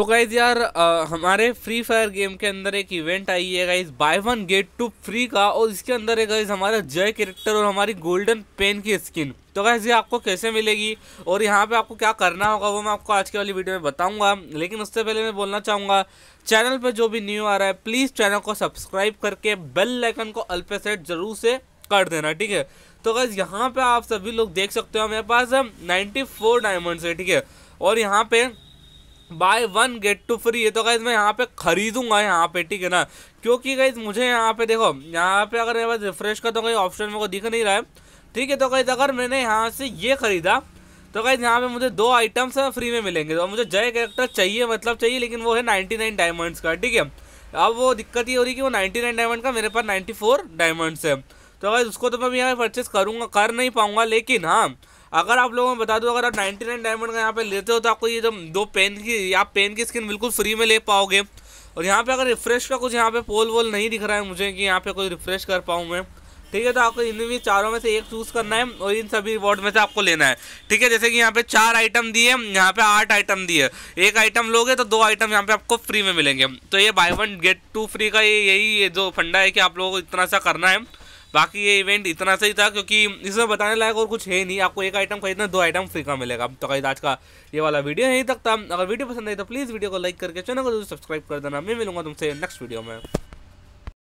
तो गाइज़ यार आ, हमारे फ्री फायर गेम के अंदर एक इवेंट आई है guys buy one get two free का और इसके अंदर है गाइज हमारा जय कैरेक्टर और हमारी गोल्डन पेन की स्किन तो गाइज ये आपको कैसे मिलेगी और यहाँ पे आपको क्या करना होगा वो मैं आपको आज के वाली वीडियो में बताऊंगा लेकिन उससे पहले मैं बोलना चाहूँगा चैनल पर जो भी न्यू आ रहा है प्लीज़ चैनल को सब्सक्राइब करके बेल लाइकन को अल्पे सेट जरूर से कर देना ठीक है तो गाइज यहाँ पर आप सभी लोग देख सकते हो मेरे पास नाइन्टी फोर डायमंड्स है ठीक है और यहाँ पर buy one get two free ये तो गाइज मैं यहाँ पे खरीदूंगा यहाँ पे ठीक है ना क्योंकि गाइज मुझे यहाँ पे देखो यहाँ पे अगर मेरे पास रिफ्रेश का तो कहीं ऑप्शन मेरे को दिख नहीं रहा है ठीक है तो गाइज अगर मैंने यहाँ से ये खरीदा तो गाइज यहाँ पे मुझे दो आइटम्स फ्री में मिलेंगे तो मुझे जय कैरेक्टर चाहिए मतलब चाहिए लेकिन वो है नाइन्टी नाइन डायमंड्स का ठीक है अब वो दिक्कत ये हो रही कि वो नाइन्टी नाइन डायमंड का मेरे पास नाइन्टी फोर डायमंड्स है तो गाइज उसको तो मैं यहाँ परचेस करूँगा कर नहीं पाऊँगा लेकिन हाँ अगर आप लोगों को बता दूँ अगर आप नाइन्टी नाइन डायमंड का यहाँ पे लेते हो तो आपको ये जो दो पेन की आप पेन की स्किन बिल्कुल फ्री में ले पाओगे और यहाँ पे अगर रिफ्रेश का कुछ यहाँ पे पोल वोल नहीं दिख रहा है मुझे कि यहाँ पे कोई रिफ्रेश कर पाऊँ मैं ठीक है तो आपको इन भी चारों में से एक चूज़ करना है और इन सभी रिवॉर्ड में से आपको लेना है ठीक है जैसे कि यहाँ पे चार आइटम दिए यहाँ पे आठ आइटम दिए एक आइटम लोगे तो दो आइटम यहाँ पे आपको फ्री में मिलेंगे तो ये buy one get two free का ये यही ये जो फंडा है कि आप लोगों को इतना सा करना है बाकी ये इवेंट इतना सही था क्योंकि इसमें बताने लायक और कुछ है नहीं आपको एक आइटम खरीदना दो आइटम फ्री का मिलेगा तो कहीं आज का ये वाला वीडियो यहीं तक था अगर वीडियो पसंद आई तो प्लीज़ वीडियो को लाइक करके चैनल को जरूर सब्सक्राइब कर देना मैं मिलूंगा तुमसे नेक्स्ट वीडियो में